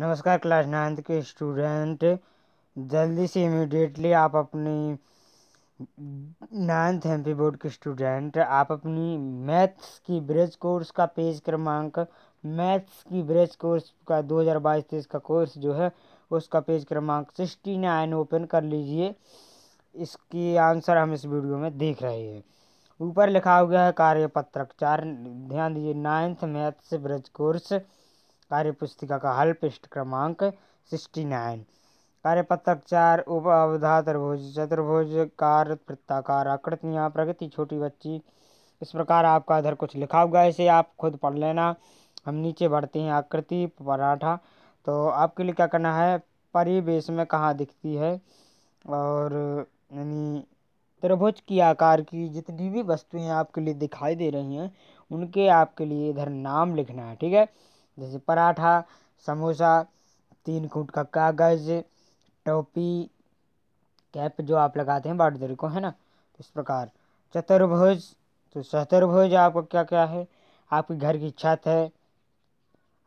नमस्कार class ninth के student जल्दी से इमीडिएटली आप अपनी नाइन्थ एम पी बोर्ड के स्टूडेंट आप अपनी मैथ्स की ब्रज कोर्स का पेज क्रमांक मैथ्स की ब्रज कोर्स का 2022-23 का कोर्स जो है उसका पेज क्रमांक सिक्सटी नाइन ओपन कर लीजिए इसकी आंसर हम इस वीडियो में देख रहे हैं ऊपर लिखा हुआ है कार्यपत्रक चार ध्यान दीजिए नाइन्थ मैथ्स ब्रज कोर्स कार्यपुस्तिका का हल पृष्ठ क्रमांक सिक्सटी नाइन कार्यपत्रक चार उप अवधा त्रिभुज चतुर्भुज कार वृत्ताकार आकृतियाँ प्रगति छोटी बच्ची इस प्रकार आपका इधर कुछ लिखा हुआ है इसे आप खुद पढ़ लेना हम नीचे बढ़ते हैं आकृति पराठा तो आपके लिए क्या करना है परिवेश में कहाँ दिखती है और यानी त्रिभुज की आकार की जितनी भी वस्तुएं आपके लिए दिखाई दे रही हैं उनके आपके लिए इधर नाम लिखना है ठीक है जैसे पराठा समोसा तीन कूट का कागज़ टोपी कैप जो आप लगाते हैं बाटदरी को है ना तो इस प्रकार चतुर्भुज तो चतुर्भुज आपको क्या क्या है आपके घर की छत है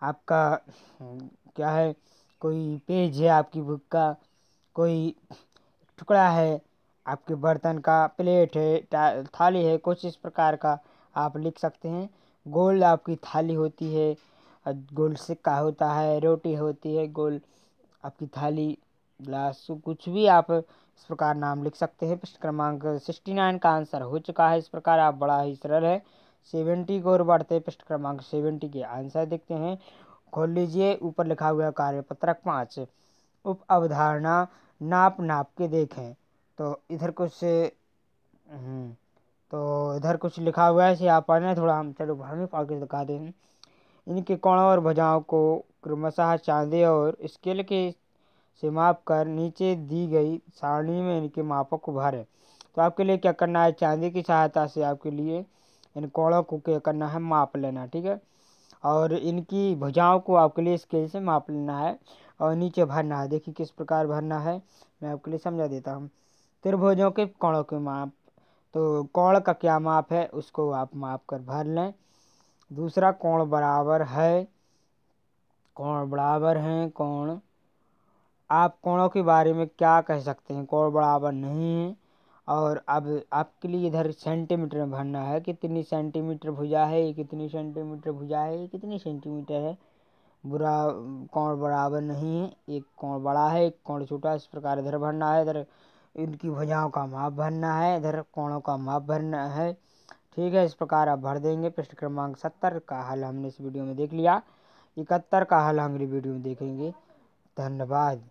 आपका क्या है कोई पेज है आपकी बुक का कोई टुकड़ा है आपके बर्तन का प्लेट है थाली है कुछ इस प्रकार का आप लिख सकते हैं गोल आपकी थाली होती है गोल सिक्का होता है रोटी होती है गोल आपकी थाली ग्लास कुछ भी आप इस प्रकार नाम लिख सकते हैं प्रश्न क्रमांक सिक्सटी नाइन का आंसर हो चुका है इस प्रकार आप बड़ा ही सरल है सेवेंटी को और बढ़ते हैं प्रश्न क्रमांक सेवेंटी के आंसर देखते हैं खोल लीजिए ऊपर लिखा हुआ कार्य पत्रक पाँच उप अवधारणा नाप नाप के देखें तो इधर कुछ हम्म, तो इधर कुछ लिखा हुआ है इसे आप पढ़ना थोड़ा हम चलो हम ही पढ़ के दिखा दें इनके कोणों और भुजाओं को क्रमशः चांदी और स्केल के से माप कर नीचे दी गई सारणी में इनके मापों को भरें तो आपके लिए क्या करना है चांदी की सहायता से आपके लिए इन कोणों को क्या करना है माप लेना ठीक है और इनकी भुजाओं को आपके लिए स्केल से माप लेना है और नीचे भरना है देखिए किस प्रकार भरना है मैं आपके लिए समझा देता हूँ त्रिभुजों के कोणों के माप तो कोण का क्या माप है उसको आप माप कर भर लें दूसरा कोण बराबर है कोण बराबर हैं कोण आप कोणों के बारे में क्या कह सकते हैं कोण बराबर नहीं है और अब आपके लिए इधर सेंटीमीटर में भरना है कितनी सेंटीमीटर भुजा है ये कितनी सेंटीमीटर भुजा है ये कितनी सेंटीमीटर है बुरा कोण बराबर नहीं है एक कोण बड़ा है एक कोण छोटा इस प्रकार इधर भरना है इधर इनकी भुजाओं का माप भरना है इधर कोणों का माप भरना है ठीक है इस प्रकार आप भर देंगे प्रश्न क्रमांक सत्तर का हल हमने इस वीडियो में देख लिया इकहत्तर का हल हम अगली वीडियो में देखेंगे धन्यवाद